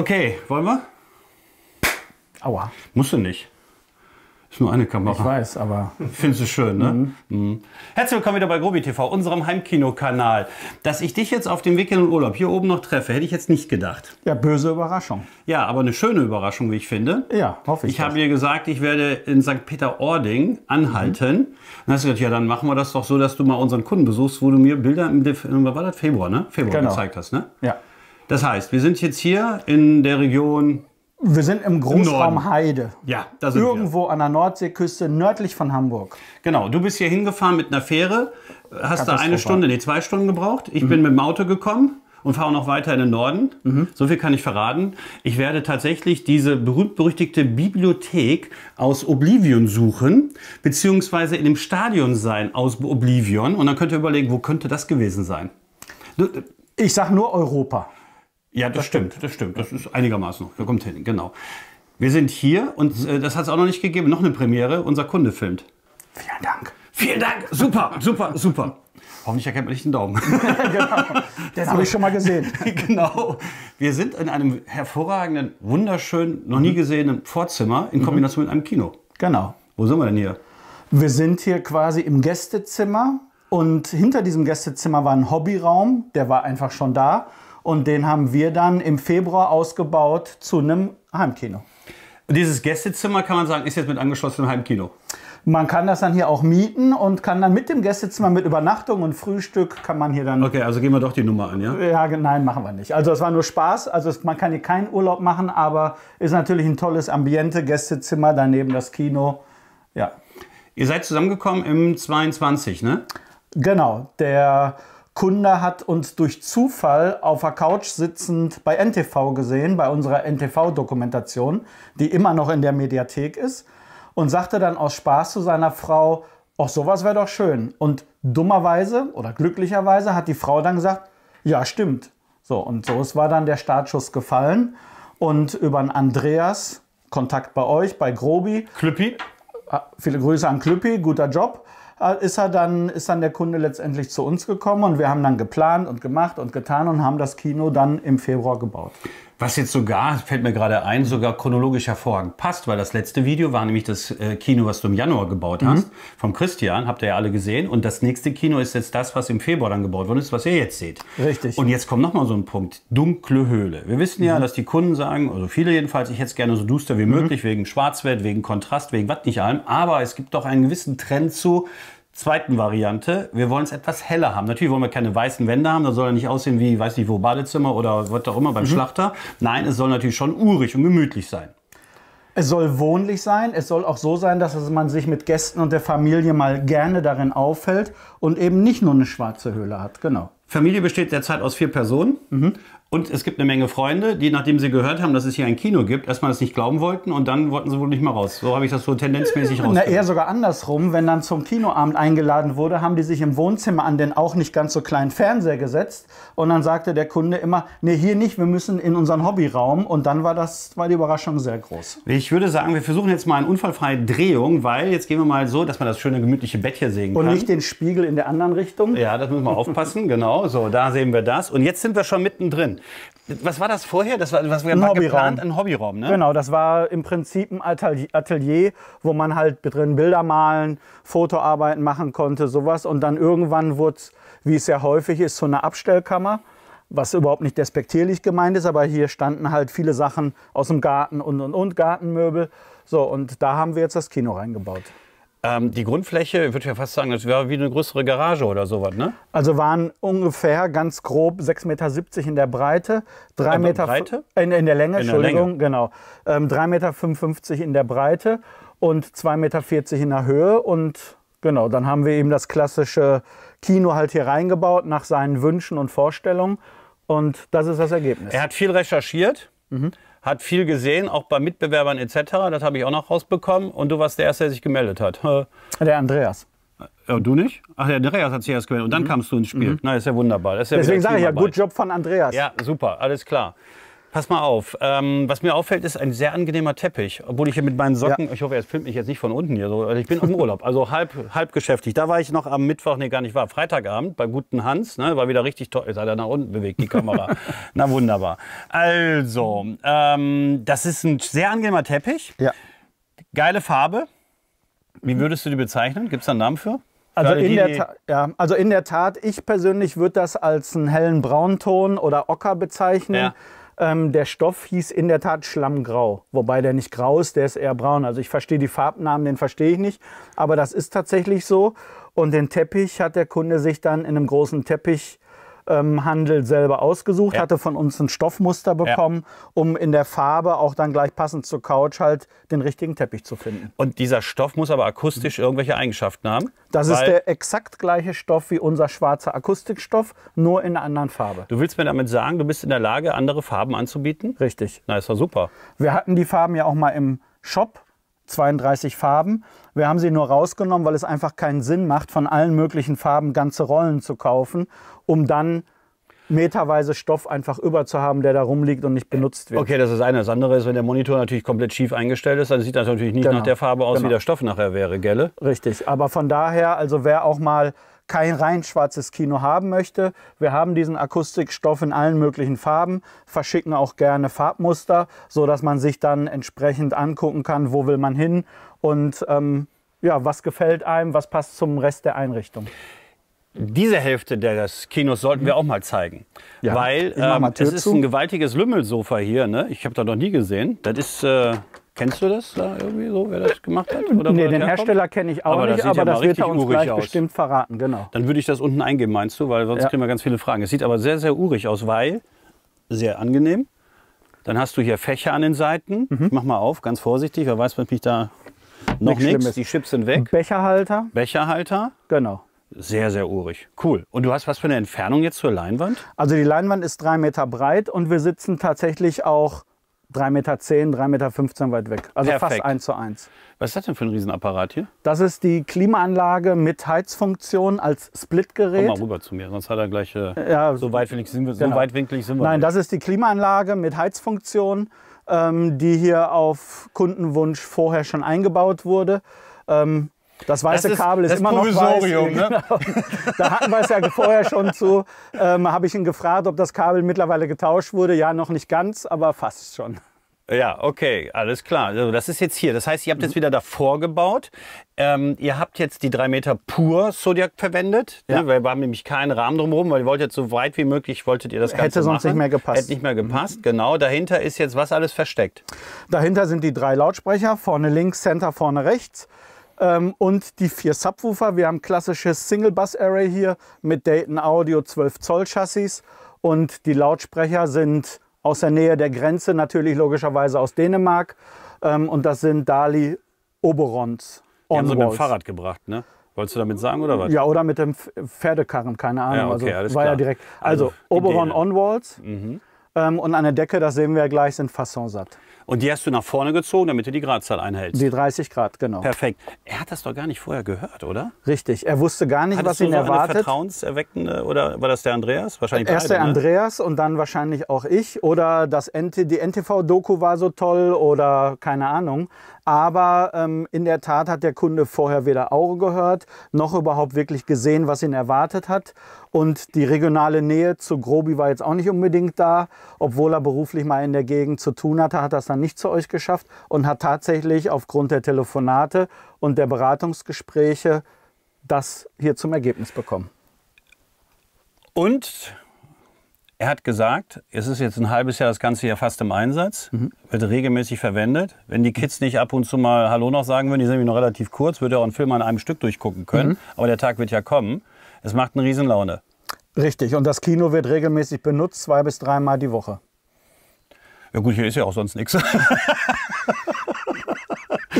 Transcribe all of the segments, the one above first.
Okay, wollen wir? Aua. Musst du nicht. Ist nur eine Kamera. Ich weiß, aber. Findest du schön, ne? Mhm. Mhm. Herzlich willkommen wieder bei Grobi TV, unserem Heimkinokanal. Dass ich dich jetzt auf dem Weg in den Urlaub hier oben noch treffe, hätte ich jetzt nicht gedacht. Ja, böse Überraschung. Ja, aber eine schöne Überraschung, wie ich finde. Ja, hoffe ich. Ich habe dir gesagt, ich werde in St. Peter-Ording anhalten. Mhm. Dann hast du gesagt, ja, dann machen wir das doch so, dass du mal unseren Kunden besuchst, wo du mir Bilder im äh, was war das? Februar, ne? Februar genau. gezeigt hast, ne? Ja. Das heißt, wir sind jetzt hier in der Region. Wir sind im Großraum im Heide. Ja, da sind Irgendwo wir. an der Nordseeküste, nördlich von Hamburg. Genau, du bist hier hingefahren mit einer Fähre, hast da eine Stunde, nee, zwei Stunden gebraucht. Ich mhm. bin mit dem Auto gekommen und fahre noch weiter in den Norden. Mhm. So viel kann ich verraten. Ich werde tatsächlich diese berühmt-berüchtigte Bibliothek aus Oblivion suchen, beziehungsweise in dem Stadion sein aus Oblivion. Und dann könnt ihr überlegen, wo könnte das gewesen sein? Äh, ich sage nur Europa. Ja, das stimmt, das stimmt. Das ist einigermaßen noch. Da kommt hin, genau. Wir sind hier und äh, das hat es auch noch nicht gegeben. Noch eine Premiere. Unser Kunde filmt. Vielen Dank. Vielen Dank. Super, super, super. Hoffentlich erkennt man nicht den Daumen. genau. Den habe ich schon mal gesehen. genau. Wir sind in einem hervorragenden, wunderschönen, noch nie mhm. gesehenen Vorzimmer in mhm. Kombination mit einem Kino. Genau. Wo sind wir denn hier? Wir sind hier quasi im Gästezimmer und hinter diesem Gästezimmer war ein Hobbyraum, der war einfach schon da. Und den haben wir dann im Februar ausgebaut zu einem Heimkino. Und dieses Gästezimmer, kann man sagen, ist jetzt mit angeschlossenem Heimkino. Man kann das dann hier auch mieten und kann dann mit dem Gästezimmer, mit Übernachtung und Frühstück, kann man hier dann. Okay, also gehen wir doch die Nummer an, ja? Ja, nein, machen wir nicht. Also es war nur Spaß. Also es, man kann hier keinen Urlaub machen, aber ist natürlich ein tolles Ambiente, Gästezimmer, daneben das Kino. Ja. Ihr seid zusammengekommen im 22, ne? Genau. Der Kunde hat uns durch Zufall auf der Couch sitzend bei NTV gesehen, bei unserer NTV-Dokumentation, die immer noch in der Mediathek ist, und sagte dann aus Spaß zu seiner Frau, ach, sowas wäre doch schön. Und dummerweise oder glücklicherweise hat die Frau dann gesagt, ja, stimmt. So, und so ist war dann der Startschuss gefallen. Und über einen Andreas, Kontakt bei euch, bei Grobi. Klüppi. Ah, viele Grüße an Klüppi, guter Job. Äh, ist er dann, ist dann der Kunde letztendlich zu uns gekommen und wir haben dann geplant und gemacht und getan und haben das Kino dann im Februar gebaut. Was jetzt sogar, fällt mir gerade ein, sogar chronologisch hervorragend passt, weil das letzte Video war nämlich das äh, Kino, was du im Januar gebaut mhm. hast, mhm. vom Christian, habt ihr ja alle gesehen. Und das nächste Kino ist jetzt das, was im Februar dann gebaut worden ist, was ihr jetzt seht. Richtig. Und jetzt kommt nochmal so ein Punkt, dunkle Höhle. Wir wissen ja, mhm. dass die Kunden sagen, also viele jedenfalls, ich hätte es gerne so duster wie mhm. möglich, mhm. wegen Schwarzwert, wegen Kontrast, wegen was nicht allem. Aber es gibt doch einen gewissen Trend zu, Zweiten Variante, wir wollen es etwas heller haben. Natürlich wollen wir keine weißen Wände haben, Da soll er nicht aussehen wie, weiß nicht wo, Badezimmer oder was auch immer beim mhm. Schlachter. Nein, es soll natürlich schon urig und gemütlich sein. Es soll wohnlich sein, es soll auch so sein, dass man sich mit Gästen und der Familie mal gerne darin aufhält und eben nicht nur eine schwarze Höhle hat, genau. Familie besteht derzeit aus vier Personen. Mhm. Und es gibt eine Menge Freunde, die, nachdem sie gehört haben, dass es hier ein Kino gibt, erstmal das nicht glauben wollten und dann wollten sie wohl nicht mehr raus. So habe ich das so tendenzmäßig raus. Na, eher sogar andersrum. Wenn dann zum Kinoabend eingeladen wurde, haben die sich im Wohnzimmer an den auch nicht ganz so kleinen Fernseher gesetzt und dann sagte der Kunde immer, nee, hier nicht, wir müssen in unseren Hobbyraum und dann war das, war die Überraschung sehr groß. Ich würde sagen, wir versuchen jetzt mal eine unfallfreie Drehung, weil jetzt gehen wir mal so, dass man das schöne gemütliche Bett hier sehen kann. Und nicht den Spiegel in der anderen Richtung. Ja, das müssen wir aufpassen, genau. So, da sehen wir das. Und jetzt sind wir schon mittendrin. Was war das vorher? Das war, was wir ein Hobbyraum. geplant, ein Hobbyraum, ne? Genau, das war im Prinzip ein Atelier, wo man halt drin Bilder malen, Fotoarbeiten machen konnte, sowas. Und dann irgendwann wurde es, wie es sehr häufig ist, zu einer Abstellkammer, was überhaupt nicht despektierlich gemeint ist, aber hier standen halt viele Sachen aus dem Garten und und und Gartenmöbel. So, und da haben wir jetzt das Kino reingebaut. Ähm, die Grundfläche, ich würde ja fast sagen, das wäre wie eine größere Garage oder sowas, ne? Also waren ungefähr ganz grob 6,70 Meter in der Breite, 3 in also Meter Breite? In, in der Länge, in Entschuldigung, der Länge. genau. Ähm, 3,55 Meter in der Breite und 2,40 Meter in der Höhe und genau, dann haben wir eben das klassische Kino halt hier reingebaut nach seinen Wünschen und Vorstellungen und das ist das Ergebnis. Er hat viel recherchiert. Mhm hat viel gesehen, auch bei Mitbewerbern etc. Das habe ich auch noch rausbekommen. Und du warst der Erste, der sich gemeldet hat. Der Andreas. Ja, äh, du nicht? Ach, der Andreas hat sich erst gemeldet. Und dann mhm. kamst du ins Spiel. Mhm. Na, ist ja wunderbar. Ist ja Deswegen sage ich ja, gut Job von Andreas. Ja, super, alles klar. Pass mal auf. Ähm, was mir auffällt, ist ein sehr angenehmer Teppich. Obwohl ich hier mit meinen Socken, ja. ich hoffe, er filmt mich jetzt nicht von unten hier. So, also ich bin im Urlaub, also halb, halb geschäftig. Da war ich noch am Mittwoch, nee, gar nicht war, Freitagabend bei guten Hans. Ne, war wieder richtig toll. Jetzt hat er nach unten bewegt, die Kamera. Na wunderbar. Also, ähm, das ist ein sehr angenehmer Teppich. Ja. Geile Farbe. Wie würdest du die bezeichnen? Gibt es da einen Namen für? Also in, der ja, also in der Tat, ich persönlich würde das als einen hellen Braunton oder Ocker bezeichnen. Ja. Ähm, der Stoff hieß in der Tat Schlammgrau, wobei der nicht grau ist, der ist eher braun. Also ich verstehe die Farbnamen, den verstehe ich nicht, aber das ist tatsächlich so. Und den Teppich hat der Kunde sich dann in einem großen Teppich ähm, Handel selber ausgesucht, ja. hatte von uns ein Stoffmuster bekommen, ja. um in der Farbe auch dann gleich passend zur Couch halt den richtigen Teppich zu finden. Und dieser Stoff muss aber akustisch irgendwelche Eigenschaften haben? Das ist der exakt gleiche Stoff wie unser schwarzer Akustikstoff, nur in einer anderen Farbe. Du willst mir damit sagen, du bist in der Lage, andere Farben anzubieten? Richtig. Na, ist doch super. Wir hatten die Farben ja auch mal im Shop 32 Farben. Wir haben sie nur rausgenommen, weil es einfach keinen Sinn macht, von allen möglichen Farben ganze Rollen zu kaufen, um dann meterweise Stoff einfach über zu haben, der da rumliegt und nicht benutzt wird. Okay, das ist eine. Das andere ist, wenn der Monitor natürlich komplett schief eingestellt ist, dann sieht das natürlich nicht genau. nach der Farbe aus, genau. wie der Stoff nachher wäre, gell? Richtig. Aber von daher, also wer auch mal kein rein schwarzes Kino haben möchte. Wir haben diesen Akustikstoff in allen möglichen Farben, verschicken auch gerne Farbmuster, so dass man sich dann entsprechend angucken kann, wo will man hin und ähm, ja, was gefällt einem, was passt zum Rest der Einrichtung. Diese Hälfte des Kinos sollten wir auch mal zeigen. Ja, weil ähm, es ist zu. ein gewaltiges Lümmelsofa hier. Ne? Ich habe da noch nie gesehen. Das ist äh, Kennst du das da irgendwie so, wer das gemacht hat? Oder nee, den Hersteller kenne ich auch aber nicht, das aber ja das wird er uns gleich aus. bestimmt verraten, genau. Dann würde ich das unten eingeben, meinst du? Weil sonst ja. kriegen wir ganz viele Fragen. Es sieht aber sehr, sehr urig aus, weil sehr angenehm. Dann hast du hier Fächer an den Seiten. Mhm. Ich mach mal auf, ganz vorsichtig, wer weiß, was mich da noch nichts. nichts. Die Chips sind weg. Becherhalter. Becherhalter. Genau. Sehr, sehr urig. Cool. Und du hast was für eine Entfernung jetzt zur Leinwand? Also die Leinwand ist drei Meter breit und wir sitzen tatsächlich auch 3,10 Meter, 3,15 Meter weit weg. Also Perfekt. fast 1 zu 1. Was ist das denn für ein Riesenapparat hier? Das ist die Klimaanlage mit Heizfunktion als Splitgerät. Komm mal rüber zu mir, sonst hat er gleich äh, ja, so, weitwinklig sind wir, genau. so weitwinklig sind wir. Nein, das ist die Klimaanlage mit Heizfunktion, ähm, die hier auf Kundenwunsch vorher schon eingebaut wurde. Ähm, das weiße das ist, Kabel ist immer noch weiß. Ne? Genau. Da hatten wir es ja vorher schon zu. Ähm, Habe ich ihn gefragt, ob das Kabel mittlerweile getauscht wurde. Ja, noch nicht ganz, aber fast schon. Ja, okay, alles klar. Also das ist jetzt hier. Das heißt, ihr habt jetzt mhm. wieder davor gebaut. Ähm, ihr habt jetzt die drei Meter pur Zodiac verwendet. Ne? Ja. Ne? wir haben nämlich keinen Rahmen drumherum, weil ihr wollt jetzt so weit wie möglich, wolltet ihr das Ganze Hätte sonst machen. nicht mehr gepasst. Hätte nicht mehr mhm. gepasst, mhm. genau. Dahinter ist jetzt was alles versteckt? Dahinter sind die drei Lautsprecher, vorne links, Center, vorne rechts. Ähm, und die vier Subwoofer. Wir haben klassisches Single Bus Array hier mit Dayton Audio 12 Zoll Chassis. Und die Lautsprecher sind aus der Nähe der Grenze, natürlich logischerweise aus Dänemark. Ähm, und das sind Dali Oberons. Die haben sie mit dem Fahrrad gebracht, ne? Wolltest du damit sagen oder was? Ja, oder mit dem Pferdekarren, keine Ahnung. Ja, also okay, also, war klar. ja direkt. Also, also Oberon ne? Onwalls. Mhm. Ähm, und an der Decke, das sehen wir gleich, sind Fassonsatt. Und die hast du nach vorne gezogen, damit du die Gradzahl einhältst? Die 30 Grad, genau. Perfekt. Er hat das doch gar nicht vorher gehört, oder? Richtig. Er wusste gar nicht, Hattest was ihn so erwartet. Eine vertrauenserweckende, oder war das der Andreas? Wahrscheinlich Erst der ne? Andreas und dann wahrscheinlich auch ich. Oder das NT, die NTV-Doku war so toll oder keine Ahnung. Aber ähm, in der Tat hat der Kunde vorher weder Auge gehört, noch überhaupt wirklich gesehen, was ihn erwartet hat. Und die regionale Nähe zu Grobi war jetzt auch nicht unbedingt da. Obwohl er beruflich mal in der Gegend zu tun hatte, hat er es dann nicht zu euch geschafft und hat tatsächlich aufgrund der Telefonate und der Beratungsgespräche das hier zum Ergebnis bekommen. Und er hat gesagt, es ist jetzt ein halbes Jahr das ganze Jahr fast im Einsatz, mhm. wird regelmäßig verwendet. Wenn die Kids nicht ab und zu mal Hallo noch sagen würden, die sind nämlich noch relativ kurz, würde er auch einen Film an einem Stück durchgucken können. Mhm. Aber der Tag wird ja kommen. Es macht eine Riesenlaune. Richtig, und das Kino wird regelmäßig benutzt, zwei bis dreimal die Woche. Ja gut, hier ist ja auch sonst nichts.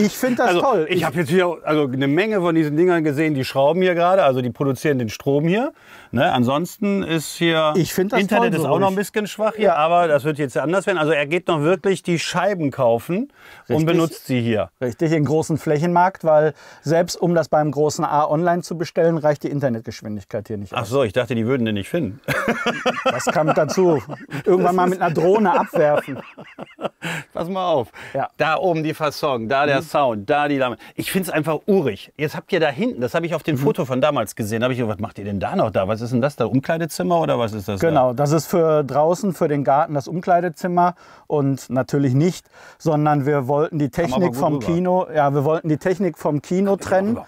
Ich finde das also, toll. Ich, ich habe jetzt wieder also eine Menge von diesen Dingern gesehen, die schrauben hier gerade, also die produzieren den Strom hier. Ne? Ansonsten ist hier ich das Internet toll, ist so auch noch ein bisschen schwach hier, ja. aber das wird jetzt anders werden. Also er geht noch wirklich die Scheiben kaufen richtig, und benutzt sie hier. Richtig, im großen Flächenmarkt, weil selbst um das beim großen A online zu bestellen, reicht die Internetgeschwindigkeit hier nicht. Ach so, ich dachte, die würden den nicht finden. Was kam dazu. Irgendwann mal mit einer Drohne abwerfen. Pass mal auf. Ja. Da oben die Fasson, da der mhm. Sound, da die Dame. Ich finde es einfach urig. Jetzt habt ihr da hinten, das habe ich auf dem mhm. Foto von damals gesehen, habe ich gedacht, was macht ihr denn da noch da? Was ist denn das da? Umkleidezimmer oder was ist das? Genau, da? das ist für draußen, für den Garten das Umkleidezimmer und natürlich nicht, sondern wir wollten die Technik vom rüber. Kino, ja, wir wollten die Technik vom Kino Kann trennen.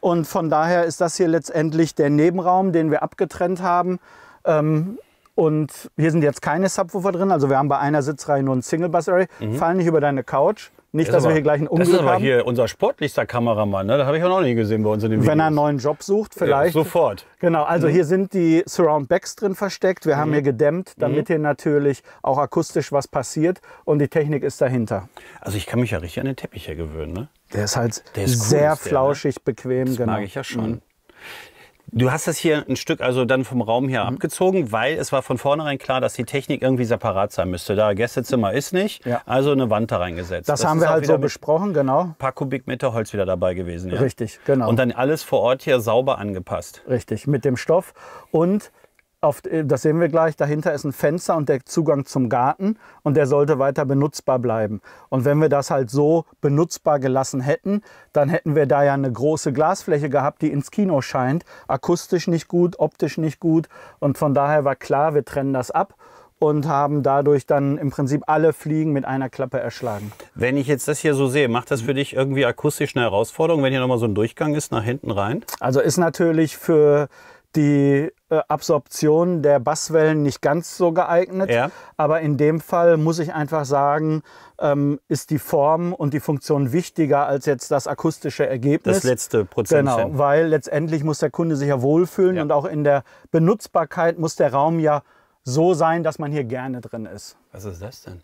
Und von daher ist das hier letztendlich der Nebenraum, den wir abgetrennt haben. Ähm, und hier sind jetzt keine Subwoofer drin, also wir haben bei einer Sitzreihe nur ein Single Bass Array. Mhm. Fall nicht über deine Couch, nicht, dass aber, wir hier gleich einen Unglück haben. Das ist aber haben. hier unser sportlichster Kameramann, ne? Das habe ich auch noch nie gesehen bei uns in dem Video. Wenn er einen neuen Job sucht, vielleicht. Ja, sofort. Genau, also mhm. hier sind die Surround Backs drin versteckt. Wir haben mhm. hier gedämmt, damit mhm. hier natürlich auch akustisch was passiert. Und die Technik ist dahinter. Also ich kann mich ja richtig an den Teppich hier gewöhnen, ne? Der ist halt der ist sehr cool, ne? flauschig, ne? bequem. Das genau. mag ich ja schon. Mhm. Du hast das hier ein Stück also dann vom Raum her mhm. abgezogen, weil es war von vornherein klar, dass die Technik irgendwie separat sein müsste. Da Gästezimmer ist nicht, ja. also eine Wand da reingesetzt. Das, das haben wir halt so besprochen, genau. Ein paar Kubikmeter Holz wieder dabei gewesen. Ja? Richtig, genau. Und dann alles vor Ort hier sauber angepasst. Richtig, mit dem Stoff und auf, äh, das sehen wir gleich, dahinter ist ein Fenster und der Zugang zum Garten und der sollte weiter benutzbar bleiben. Und wenn wir das halt so benutzbar gelassen hätten, dann hätten wir da ja eine große Glasfläche gehabt, die ins Kino scheint. Akustisch nicht gut, optisch nicht gut und von daher war klar, wir trennen das ab und haben dadurch dann im Prinzip alle Fliegen mit einer Klappe erschlagen. Wenn ich jetzt das hier so sehe, macht das für dich irgendwie akustisch eine Herausforderung, wenn hier nochmal so ein Durchgang ist nach hinten rein? Also ist natürlich für die äh, Absorption der Basswellen nicht ganz so geeignet. Ja. Aber in dem Fall muss ich einfach sagen, ähm, ist die Form und die Funktion wichtiger als jetzt das akustische Ergebnis. Das letzte Prozent. Genau, weil letztendlich muss der Kunde sich ja wohlfühlen ja. und auch in der Benutzbarkeit muss der Raum ja so sein, dass man hier gerne drin ist. Was ist das denn?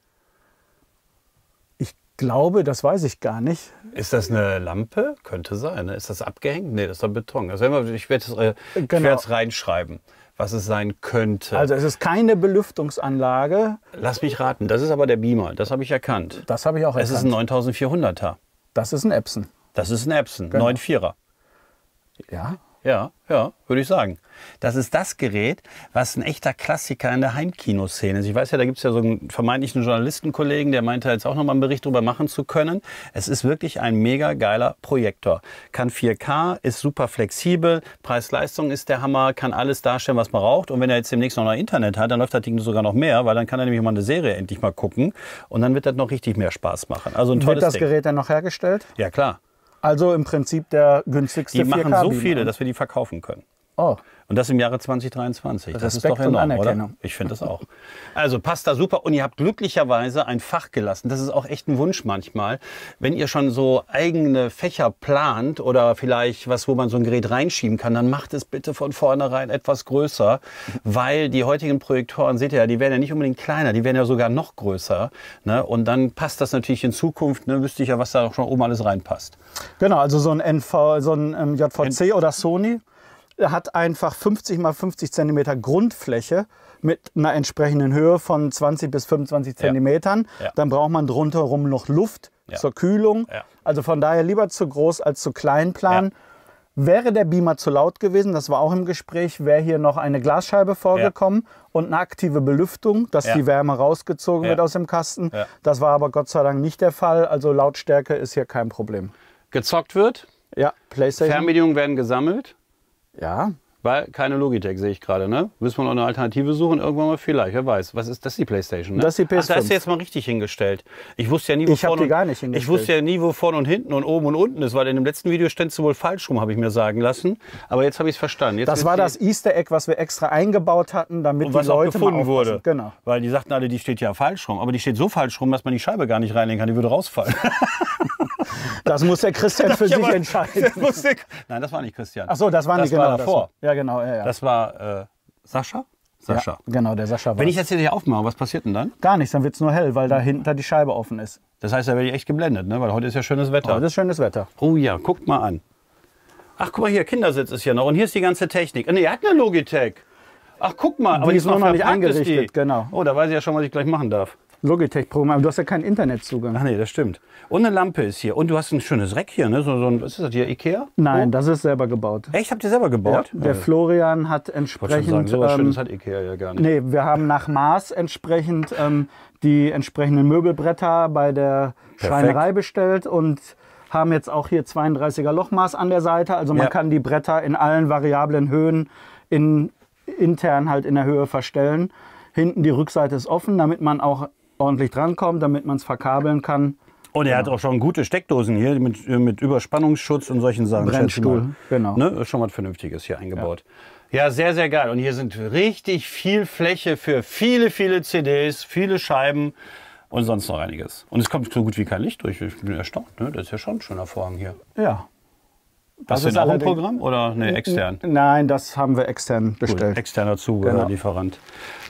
glaube, das weiß ich gar nicht. Ist das eine Lampe? Könnte sein. Ne? Ist das abgehängt? Nee, das ist doch Beton. Also äh, genau. ich werde es genau. reinschreiben, was es sein könnte. Also es ist keine Belüftungsanlage. Lass mich raten, das ist aber der Beamer. Das habe ich erkannt. Das habe ich auch es erkannt. Es ist ein 9400er. Das ist ein Epson. Das ist ein Epson, genau. 94er. Ja. Ja, ja, würde ich sagen. Das ist das Gerät, was ein echter Klassiker in der Heimkinoszene ist. Ich weiß ja, da gibt es ja so einen vermeintlichen Journalistenkollegen, der meinte jetzt auch nochmal einen Bericht darüber machen zu können. Es ist wirklich ein mega geiler Projektor. Kann 4K, ist super flexibel, Preis-Leistung ist der Hammer, kann alles darstellen, was man braucht. Und wenn er jetzt demnächst noch Internet hat, dann läuft das Ding sogar noch mehr, weil dann kann er nämlich mal eine Serie endlich mal gucken. Und dann wird das noch richtig mehr Spaß machen. Also ein tolles Wird das Ding. Gerät dann noch hergestellt? Ja, klar. Also im Prinzip der günstigste Die machen so viele, dass wir die verkaufen können. Oh. Und das im Jahre 2023. Das ist doch enorm, oder? Ich finde das auch. Also passt da super. Und ihr habt glücklicherweise ein Fach gelassen. Das ist auch echt ein Wunsch manchmal. Wenn ihr schon so eigene Fächer plant oder vielleicht was, wo man so ein Gerät reinschieben kann, dann macht es bitte von vornherein etwas größer, weil die heutigen Projektoren, seht ihr ja, die werden ja nicht unbedingt kleiner, die werden ja sogar noch größer. Ne? Und dann passt das natürlich in Zukunft. Ne? Wüsste ich ja, was da schon oben alles reinpasst. Genau, also so ein NV, so ein ähm, JVC N oder Sony hat einfach 50 mal 50 cm Grundfläche mit einer entsprechenden Höhe von 20 bis 25 cm. Ja. Ja. Dann braucht man drunterherum noch Luft ja. zur Kühlung. Also von daher lieber zu groß als zu klein planen. Wäre der Beamer zu laut gewesen, das war auch im Gespräch, wäre hier noch eine Glasscheibe vorgekommen ja. und eine aktive Belüftung, dass ja. die Wärme rausgezogen ja. wird aus dem Kasten. Das war aber Gott sei Dank nicht der Fall. Also Lautstärke ist hier kein Problem. Gezockt wird? Ja, Playstation. Fernbedienungen werden gesammelt? Ja. Weil keine Logitech sehe ich gerade, ne? Müssen wir noch eine Alternative suchen? Irgendwann mal vielleicht, wer weiß. Was ist das? Ist die Playstation, ne? Das ist die PS5. Ach, da hast du jetzt mal richtig hingestellt. Ich wusste ja nie, wo ich vorne die gar nicht hingestellt. Ich wusste ja nie, wo vorne und hinten und oben und unten ist, weil in dem letzten Video stand du wohl falsch rum, habe ich mir sagen lassen. Aber jetzt habe ich es verstanden. Jetzt das war das Easter Egg, was wir extra eingebaut hatten, damit und die was Leute auch gefunden wurde. Genau. Weil die sagten alle, die steht ja falsch rum. Aber die steht so falsch rum, dass man die Scheibe gar nicht reinlegen kann. Die würde rausfallen. Das muss der Christian für sich aber, entscheiden. Das muss der, nein, das war nicht Christian. Ach so, das war nicht genau war davor. Das war, ja, genau. Ja, ja. Das war äh, Sascha? Sascha. Ja, genau, der Sascha war. Wenn ich jetzt hier aufmache, was passiert denn dann? Gar nichts, dann wird es nur hell, weil da hinter die Scheibe offen ist. Das heißt, da werde ich echt geblendet, ne? weil heute ist ja schönes Wetter. Heute ist schönes Wetter. Oh ja, guckt mal an. Ach, guck mal hier, Kindersitz ist hier noch und hier ist die ganze Technik. Ne, er hat eine Logitech. Ach, guck mal, aber die, ist noch, noch nicht eingerichtet, genau. Oh, da weiß ich ja schon, was ich gleich machen darf. Logitech-Programm, du hast ja keinen Internetzugang. Ach nee, das stimmt. Und eine Lampe ist hier. Und du hast ein schönes Reck hier, ne? So, so ein, was ist das hier, Ikea? Nein, oh. das ist selber gebaut. Echt, habt ihr selber gebaut? Ja, der also. Florian hat entsprechend... Ich sagen, so was ähm, Schönes hat Ikea ja gar nicht. Nee, wir haben nach Maß entsprechend ähm, die entsprechenden Möbelbretter bei der Perfekt. Schreinerei bestellt und haben jetzt auch hier 32er Lochmaß an der Seite. Also man ja. kann die Bretter in allen variablen Höhen in, intern halt in der Höhe verstellen. Hinten die Rückseite ist offen, damit man auch ordentlich drankommt, damit man es verkabeln kann. Und er genau. hat auch schon gute Steckdosen hier mit, äh, mit Überspannungsschutz und solchen Sachen. Brennstuhl, genau. Ne? Schon was Vernünftiges hier eingebaut. Ja. ja. sehr, sehr geil. Und hier sind richtig viel Fläche für viele, viele CDs, viele Scheiben und sonst noch einiges. Und es kommt so gut wie kein Licht durch. Ich bin erstaunt. Ne? Das ist ja schon ein schöner Vorhang hier. Ja, das, das ist auch ein Programm oder nee, extern? Nein, das haben wir extern bestellt. Gut, externer Zubehör, genau.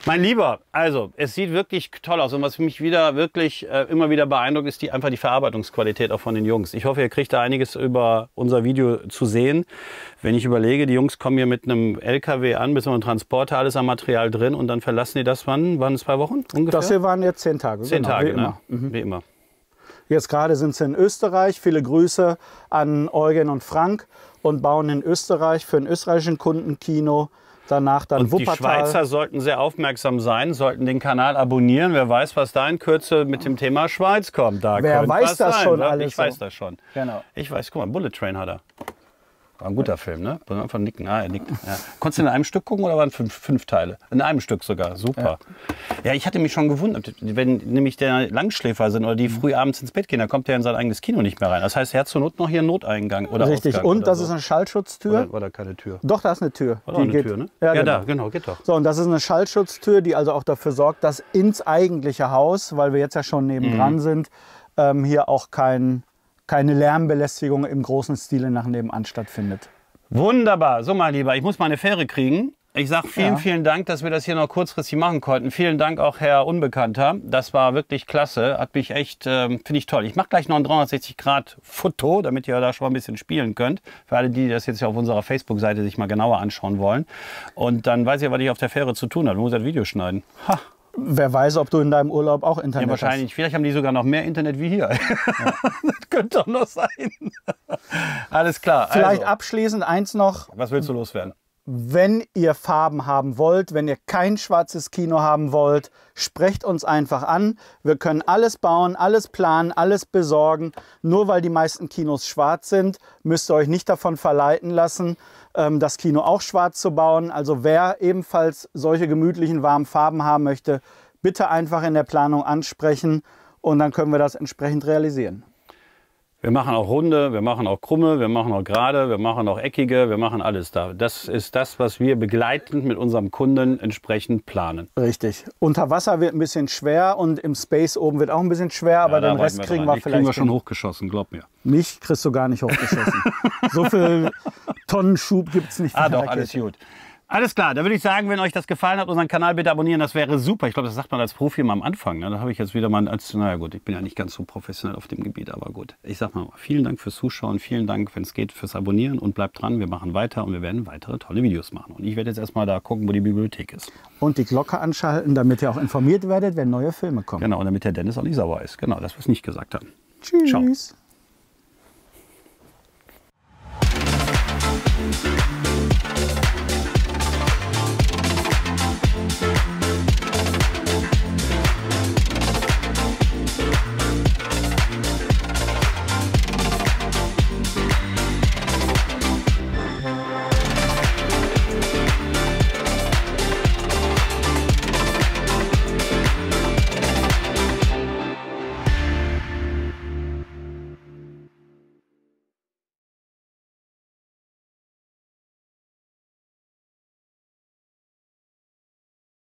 Mein Lieber, also es sieht wirklich toll aus und was mich wieder wirklich äh, immer wieder beeindruckt, ist die einfach die Verarbeitungsqualität auch von den Jungs. Ich hoffe, ihr kriegt da einiges über unser Video zu sehen. Wenn ich überlege, die Jungs kommen hier mit einem LKW an, bis einem Transporter, alles am Material drin und dann verlassen die das wann? Waren es zwei Wochen ungefähr? Das hier waren jetzt zehn Tage. Zehn genau, Tage, wie ne? immer. Mhm. Wie immer. Jetzt gerade sind sie in Österreich. Viele Grüße an Eugen und Frank und bauen in Österreich für einen österreichischen Kunden Kino. Danach dann und Wuppertal. Die Schweizer sollten sehr aufmerksam sein, sollten den Kanal abonnieren. Wer weiß, was da in Kürze mit dem Thema Schweiz kommt. Da Wer weiß das sein, schon ne? alles? Ich so. weiß das schon. Genau. Ich weiß, guck mal, Bullet Train hat er. War ein guter Film, ne? Muss man einfach nicken. Ah, er nickt. Ja. Konntest du in einem Stück gucken oder waren fünf, fünf Teile? In einem Stück sogar. Super. Ja. ja. ich hatte mich schon gewundert, wenn nämlich der Langschläfer sind oder die mhm. früh abends ins Bett gehen, dann kommt der in sein eigenes Kino nicht mehr rein. Das heißt, er hat zur Not noch hier einen Noteingang oder Richtig. Ausgang und das so. ist eine Schallschutztür. Oder, oder, keine Tür. Doch, da ist eine Tür. Oder die eine geht, Tür, ne? Ja, ja genau. da, genau, geht doch. So, und das ist eine Schallschutztür, die also auch dafür sorgt, dass ins eigentliche Haus, weil wir jetzt ja schon nebendran mhm. sind, ähm, hier auch kein keine Lärmbelästigung im großen Stile nach nebenan stattfindet. Wunderbar. So, mein Lieber, ich muss meine Fähre kriegen. Ich sage vielen, ja. vielen Dank, dass wir das hier noch kurzfristig machen konnten. Vielen Dank auch, Herr Unbekannter. Das war wirklich klasse. Hat mich echt, ähm, finde ich toll. Ich mache gleich noch ein 360-Grad-Foto, damit ihr da schon mal ein bisschen spielen könnt. Für alle, die das jetzt auf unserer Facebook-Seite sich mal genauer anschauen wollen. Und dann weiß ihr, was ich auf der Fähre zu tun habe. Ich muss das Video schneiden. Ha. Wer weiß, ob du in deinem Urlaub auch Internet hast. ja, wahrscheinlich. Hast. Vielleicht haben die sogar noch mehr Internet wie hier. Ja. das könnte doch noch sein. Alles klar. Vielleicht also. abschließend eins noch. Was willst du loswerden? Wenn ihr Farben haben wollt, wenn ihr kein schwarzes Kino haben wollt, sprecht uns einfach an. Wir können alles bauen, alles planen, alles besorgen. Nur weil die meisten Kinos schwarz sind, müsst ihr euch nicht davon verleiten lassen. Ähm, das Kino auch schwarz zu bauen. Also wer ebenfalls solche gemütlichen, warmen Farben haben möchte, bitte einfach in der Planung ansprechen und dann können wir das entsprechend realisieren. Wir machen auch runde, wir machen auch krumme, wir machen auch gerade, wir machen auch eckige, wir machen alles da. Das ist das, was wir begleitend mit unserem Kunden entsprechend planen. Richtig. Unter Wasser wird ein bisschen schwer und im Space oben wird auch ein bisschen schwer, aber ja, den Rest wir kriegen dran. wir ich vielleicht. Kriegen wir schon hochgeschossen, glaub mir. Mich kriegst du gar nicht hochgeschossen. so viel Tonnenschub gibt es nicht. Ah, doch, alles gut. Alles klar, da würde ich sagen, wenn euch das gefallen hat, unseren Kanal bitte abonnieren, das wäre super. Ich glaube, das sagt man als Profi immer am Anfang. Ne? Da habe ich jetzt wieder mal als, naja gut, ich bin ja nicht ganz so professionell auf dem Gebiet, aber gut. Ich sag mal, vielen Dank fürs Zuschauen, vielen Dank, wenn es geht, fürs Abonnieren und bleibt dran, wir machen weiter und wir werden weitere tolle Videos machen. Und ich werde jetzt erstmal da gucken, wo die Bibliothek ist. Und die Glocke anschalten, damit ihr auch informiert werdet, wenn neue Filme kommen. Genau, und damit der Dennis auch nicht sauer ist. Genau, das, was ich nicht gesagt habe. Tschüss. Ciao.